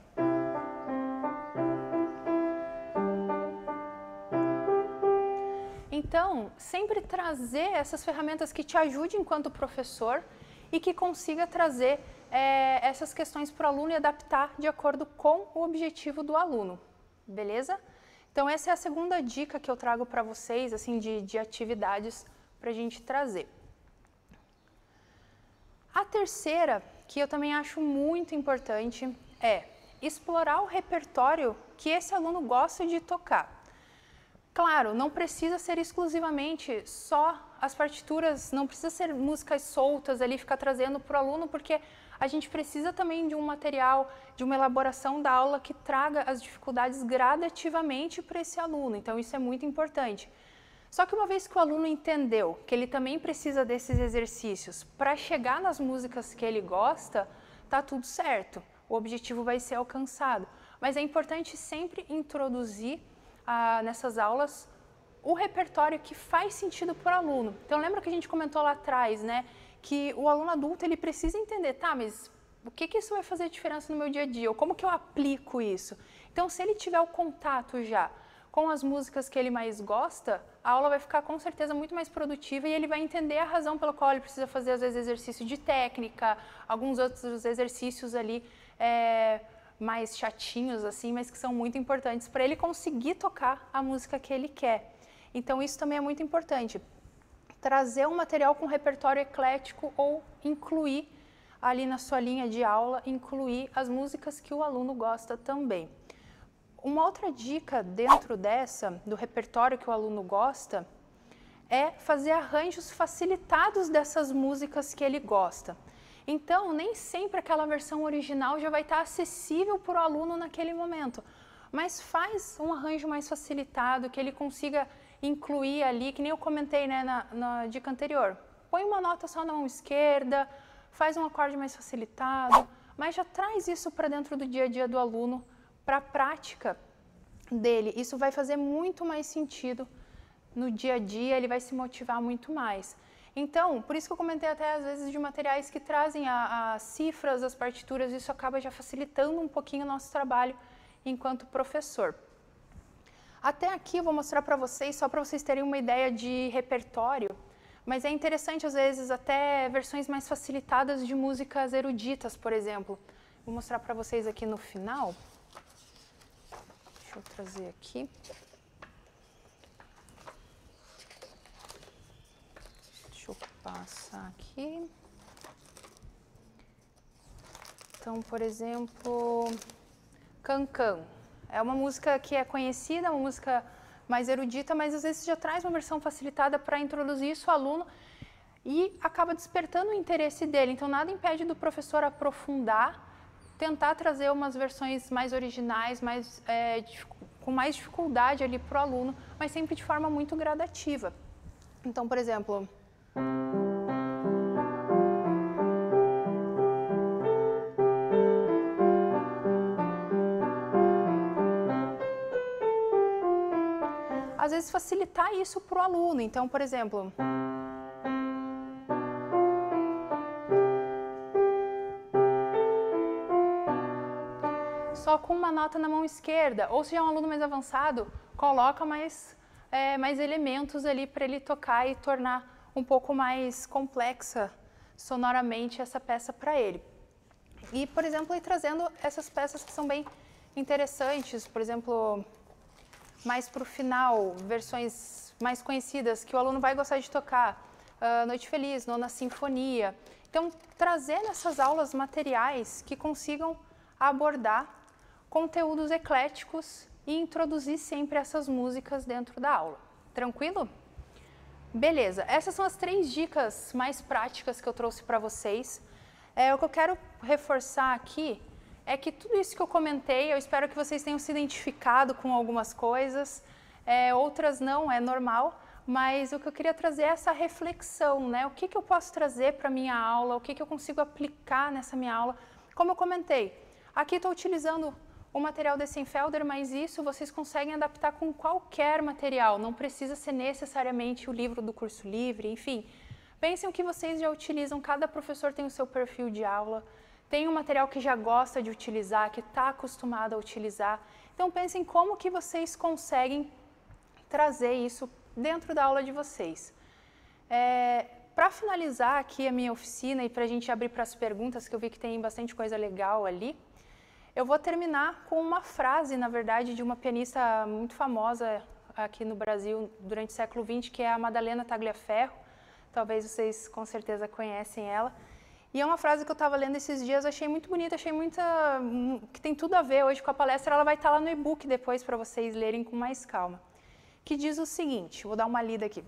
Então, sempre trazer essas ferramentas que te ajudem enquanto professor e que consiga trazer é, essas questões para o aluno e adaptar de acordo com o objetivo do aluno, beleza? Então essa é a segunda dica que eu trago para vocês, assim, de, de atividades para a gente trazer. A terceira, que eu também acho muito importante, é explorar o repertório que esse aluno gosta de tocar. Claro, não precisa ser exclusivamente só as partituras, não precisa ser músicas soltas ali, ficar trazendo para o aluno, porque a gente precisa também de um material, de uma elaboração da aula que traga as dificuldades gradativamente para esse aluno. Então, isso é muito importante. Só que uma vez que o aluno entendeu que ele também precisa desses exercícios para chegar nas músicas que ele gosta, tá tudo certo. O objetivo vai ser alcançado. Mas é importante sempre introduzir ah, nessas aulas o repertório que faz sentido para o aluno. Então lembra que a gente comentou lá atrás, né, que o aluno adulto ele precisa entender, tá, mas o que, que isso vai fazer diferença no meu dia a dia? Ou como que eu aplico isso? Então se ele tiver o contato já com as músicas que ele mais gosta, a aula vai ficar com certeza muito mais produtiva e ele vai entender a razão pela qual ele precisa fazer, às vezes, exercício de técnica, alguns outros exercícios ali é, mais chatinhos, assim, mas que são muito importantes para ele conseguir tocar a música que ele quer. Então, isso também é muito importante. Trazer um material com repertório eclético ou incluir ali na sua linha de aula, incluir as músicas que o aluno gosta também. Uma outra dica dentro dessa, do repertório que o aluno gosta, é fazer arranjos facilitados dessas músicas que ele gosta. Então, nem sempre aquela versão original já vai estar acessível para o aluno naquele momento, mas faz um arranjo mais facilitado, que ele consiga incluir ali, que nem eu comentei né, na, na dica anterior. Põe uma nota só na mão esquerda, faz um acorde mais facilitado, mas já traz isso para dentro do dia a dia do aluno para a prática dele. Isso vai fazer muito mais sentido no dia a dia, ele vai se motivar muito mais. Então, por isso que eu comentei até às vezes de materiais que trazem as cifras as partituras, isso acaba já facilitando um pouquinho o nosso trabalho enquanto professor. Até aqui eu vou mostrar para vocês, só para vocês terem uma ideia de repertório, mas é interessante às vezes até versões mais facilitadas de músicas eruditas, por exemplo. Vou mostrar para vocês aqui no final. Deixa eu trazer aqui. Deixa eu passar aqui. Então, por exemplo, Cancan. Can. É uma música que é conhecida, uma música mais erudita, mas às vezes já traz uma versão facilitada para introduzir isso ao aluno e acaba despertando o interesse dele. Então, nada impede do professor aprofundar tentar trazer umas versões mais originais, mais, é, com mais dificuldade ali para o aluno, mas sempre de forma muito gradativa. Então, por exemplo. Às vezes facilitar isso para o aluno. Então, por exemplo. nota na mão esquerda, ou se já é um aluno mais avançado, coloca mais, é, mais elementos ali para ele tocar e tornar um pouco mais complexa sonoramente essa peça para ele. E, por exemplo, ir trazendo essas peças que são bem interessantes, por exemplo, mais para o final, versões mais conhecidas que o aluno vai gostar de tocar, uh, Noite Feliz, Nona Sinfonia. Então, trazer nessas aulas materiais que consigam abordar conteúdos ecléticos e introduzir sempre essas músicas dentro da aula. Tranquilo? Beleza, essas são as três dicas mais práticas que eu trouxe para vocês. É, o que eu quero reforçar aqui é que tudo isso que eu comentei, eu espero que vocês tenham se identificado com algumas coisas, é, outras não, é normal, mas o que eu queria trazer é essa reflexão, né? O que, que eu posso trazer para minha aula, o que, que eu consigo aplicar nessa minha aula. Como eu comentei, aqui estou utilizando o material Enfelder, mas isso vocês conseguem adaptar com qualquer material, não precisa ser necessariamente o livro do curso livre, enfim. Pensem o que vocês já utilizam, cada professor tem o seu perfil de aula, tem um material que já gosta de utilizar, que está acostumado a utilizar. Então pensem como que vocês conseguem trazer isso dentro da aula de vocês. É, para finalizar aqui a minha oficina e para a gente abrir para as perguntas, que eu vi que tem bastante coisa legal ali, eu vou terminar com uma frase, na verdade, de uma pianista muito famosa aqui no Brasil durante o século XX, que é a Madalena Tagliaferro. Talvez vocês com certeza conhecem ela. E é uma frase que eu estava lendo esses dias, achei muito bonita, achei muita que tem tudo a ver hoje com a palestra. Ela vai estar tá lá no e-book depois para vocês lerem com mais calma. Que diz o seguinte, vou dar uma lida aqui.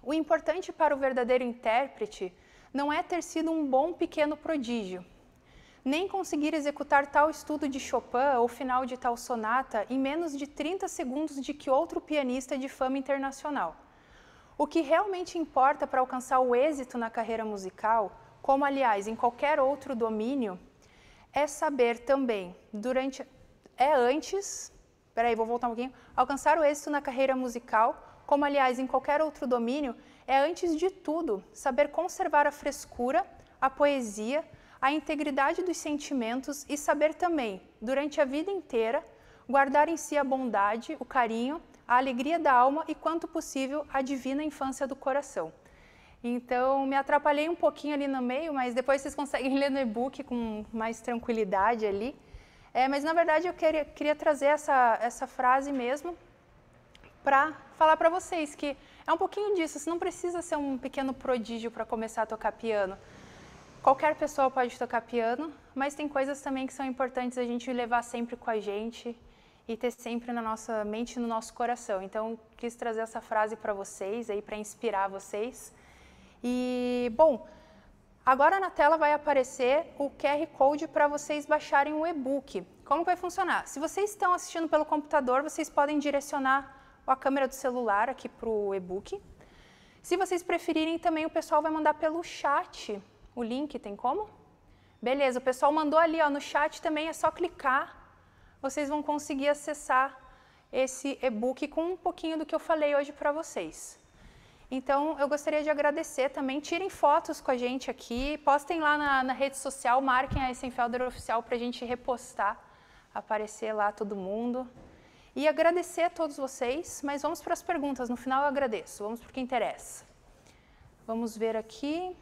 O importante para o verdadeiro intérprete não é ter sido um bom pequeno prodígio, nem conseguir executar tal estudo de Chopin ou final de tal sonata em menos de 30 segundos de que outro pianista de fama internacional. O que realmente importa para alcançar o êxito na carreira musical, como aliás em qualquer outro domínio, é saber também, durante, é antes, peraí, vou voltar um pouquinho, alcançar o êxito na carreira musical, como aliás em qualquer outro domínio, é antes de tudo saber conservar a frescura, a poesia, a integridade dos sentimentos e saber também, durante a vida inteira, guardar em si a bondade, o carinho, a alegria da alma e, quanto possível, a divina infância do coração. Então, me atrapalhei um pouquinho ali no meio, mas depois vocês conseguem ler no e-book com mais tranquilidade ali. É, mas, na verdade, eu queria, queria trazer essa, essa frase mesmo para falar para vocês que é um pouquinho disso. Você não precisa ser um pequeno prodígio para começar a tocar piano. Qualquer pessoa pode tocar piano, mas tem coisas também que são importantes a gente levar sempre com a gente e ter sempre na nossa mente, no nosso coração. Então, quis trazer essa frase para vocês aí para inspirar vocês. E bom, agora na tela vai aparecer o QR Code para vocês baixarem o e-book. Como vai funcionar? Se vocês estão assistindo pelo computador, vocês podem direcionar a câmera do celular aqui para o e-book. Se vocês preferirem, também o pessoal vai mandar pelo chat o link tem como? Beleza, o pessoal mandou ali ó, no chat também, é só clicar. Vocês vão conseguir acessar esse e-book com um pouquinho do que eu falei hoje para vocês. Então, eu gostaria de agradecer também. Tirem fotos com a gente aqui, postem lá na, na rede social, marquem a Essenfelder Oficial para a gente repostar, aparecer lá todo mundo. E agradecer a todos vocês, mas vamos para as perguntas. No final eu agradeço, vamos para o que interessa. Vamos ver aqui.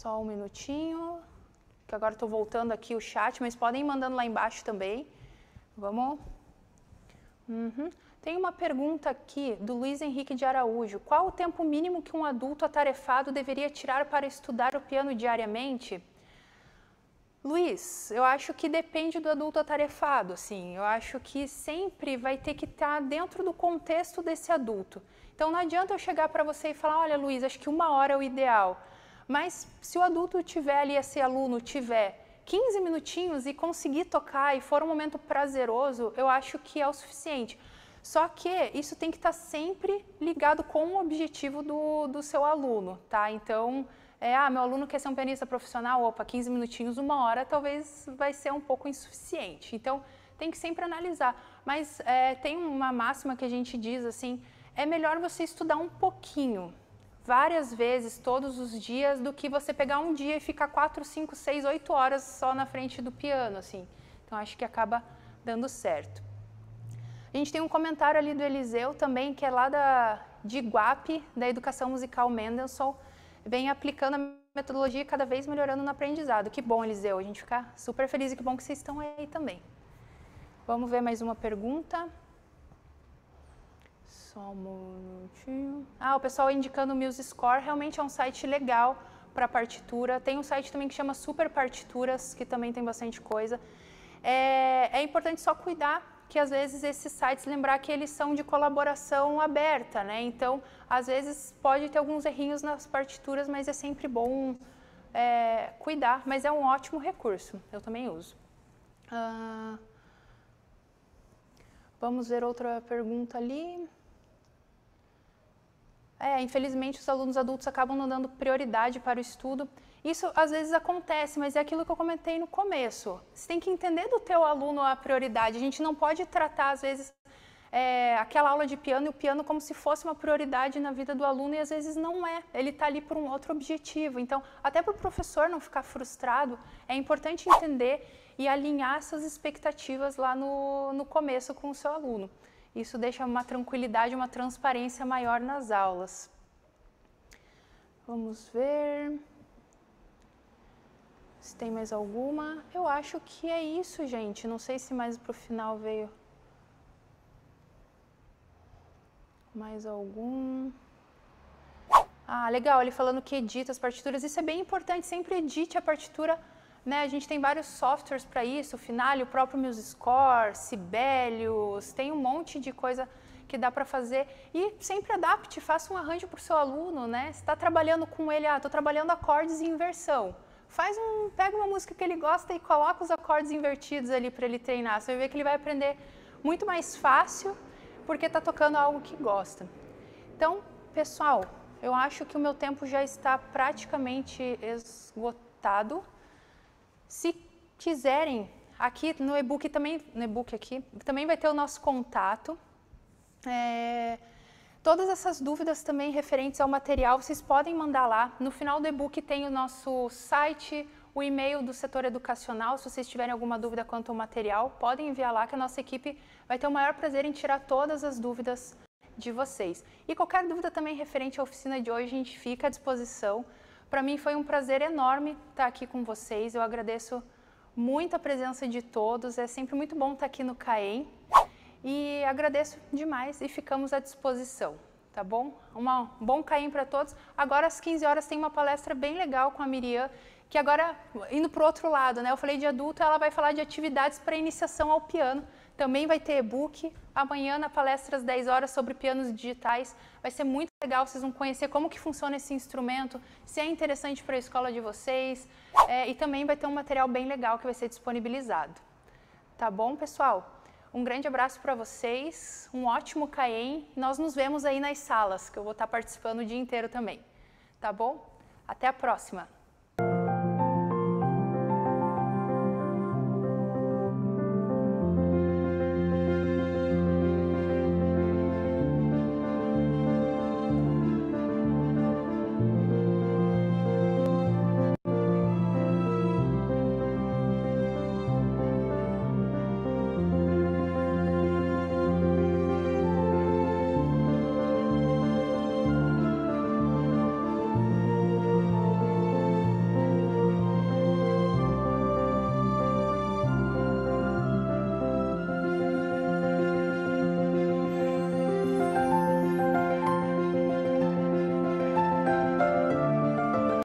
Só um minutinho, que agora estou voltando aqui o chat, mas podem ir mandando lá embaixo também. Vamos? Uhum. Tem uma pergunta aqui do Luiz Henrique de Araújo. Qual o tempo mínimo que um adulto atarefado deveria tirar para estudar o piano diariamente? Luiz, eu acho que depende do adulto atarefado, assim. Eu acho que sempre vai ter que estar tá dentro do contexto desse adulto. Então não adianta eu chegar para você e falar, olha, Luiz, acho que uma hora é o ideal. Mas se o adulto tiver ali, esse aluno tiver 15 minutinhos e conseguir tocar e for um momento prazeroso, eu acho que é o suficiente. Só que isso tem que estar tá sempre ligado com o objetivo do, do seu aluno, tá? Então, é, ah, meu aluno quer ser um pianista profissional, opa, 15 minutinhos, uma hora, talvez vai ser um pouco insuficiente. Então, tem que sempre analisar. Mas é, tem uma máxima que a gente diz assim, é melhor você estudar um pouquinho várias vezes todos os dias do que você pegar um dia e ficar quatro, cinco, seis, oito horas só na frente do piano, assim. Então acho que acaba dando certo. A gente tem um comentário ali do Eliseu também, que é lá da, de Guape, da Educação Musical Mendelssohn, vem aplicando a metodologia e cada vez melhorando no aprendizado. Que bom, Eliseu, a gente fica super feliz e que bom que vocês estão aí também. Vamos ver mais uma pergunta. Só um minutinho. Ah, o pessoal indicando o MuseScore, realmente é um site legal para partitura. Tem um site também que chama Super Partituras, que também tem bastante coisa. É, é importante só cuidar que às vezes esses sites, lembrar que eles são de colaboração aberta, né? Então, às vezes pode ter alguns errinhos nas partituras, mas é sempre bom é, cuidar. Mas é um ótimo recurso, eu também uso. Uh, vamos ver outra pergunta ali é, infelizmente, os alunos adultos acabam não dando prioridade para o estudo. Isso às vezes acontece, mas é aquilo que eu comentei no começo. Você tem que entender do teu aluno a prioridade. A gente não pode tratar, às vezes, é, aquela aula de piano e o piano como se fosse uma prioridade na vida do aluno e às vezes não é. Ele está ali por um outro objetivo. Então, até para o professor não ficar frustrado, é importante entender e alinhar essas expectativas lá no, no começo com o seu aluno. Isso deixa uma tranquilidade, uma transparência maior nas aulas. Vamos ver se tem mais alguma. Eu acho que é isso, gente. Não sei se mais para o final veio mais algum. Ah, legal, ele falando que edita as partituras. Isso é bem importante, sempre edite a partitura né? A gente tem vários softwares para isso, o Finale, o próprio MuseScore, Sibelius, tem um monte de coisa que dá para fazer e sempre adapte, faça um arranjo para o seu aluno, né? Se está trabalhando com ele, ah, estou trabalhando acordes e inversão. Faz um, pega uma música que ele gosta e coloca os acordes invertidos ali para ele treinar. Você vai ver que ele vai aprender muito mais fácil porque está tocando algo que gosta. Então, pessoal, eu acho que o meu tempo já está praticamente esgotado. Se quiserem, aqui no e-book também, no e-book aqui, também vai ter o nosso contato. É, todas essas dúvidas também referentes ao material, vocês podem mandar lá. No final do e-book tem o nosso site, o e-mail do setor educacional. Se vocês tiverem alguma dúvida quanto ao material, podem enviar lá que a nossa equipe vai ter o maior prazer em tirar todas as dúvidas de vocês. E qualquer dúvida também referente à oficina de hoje, a gente fica à disposição. Para mim foi um prazer enorme estar tá aqui com vocês. Eu agradeço muito a presença de todos. É sempre muito bom estar tá aqui no CAEM. E agradeço demais e ficamos à disposição, tá bom? Um bom CAEM para todos. Agora às 15 horas tem uma palestra bem legal com a Miriam, que agora, indo para o outro lado, né? Eu falei de adulto, ela vai falar de atividades para iniciação ao piano. Também vai ter e-book. Amanhã, na palestra às 10 horas, sobre pianos digitais. Vai ser muito legal, vocês vão conhecer como que funciona esse instrumento, se é interessante para a escola de vocês. É, e também vai ter um material bem legal que vai ser disponibilizado. Tá bom, pessoal? Um grande abraço para vocês, um ótimo CAEM. Nós nos vemos aí nas salas, que eu vou estar tá participando o dia inteiro também. Tá bom? Até a próxima!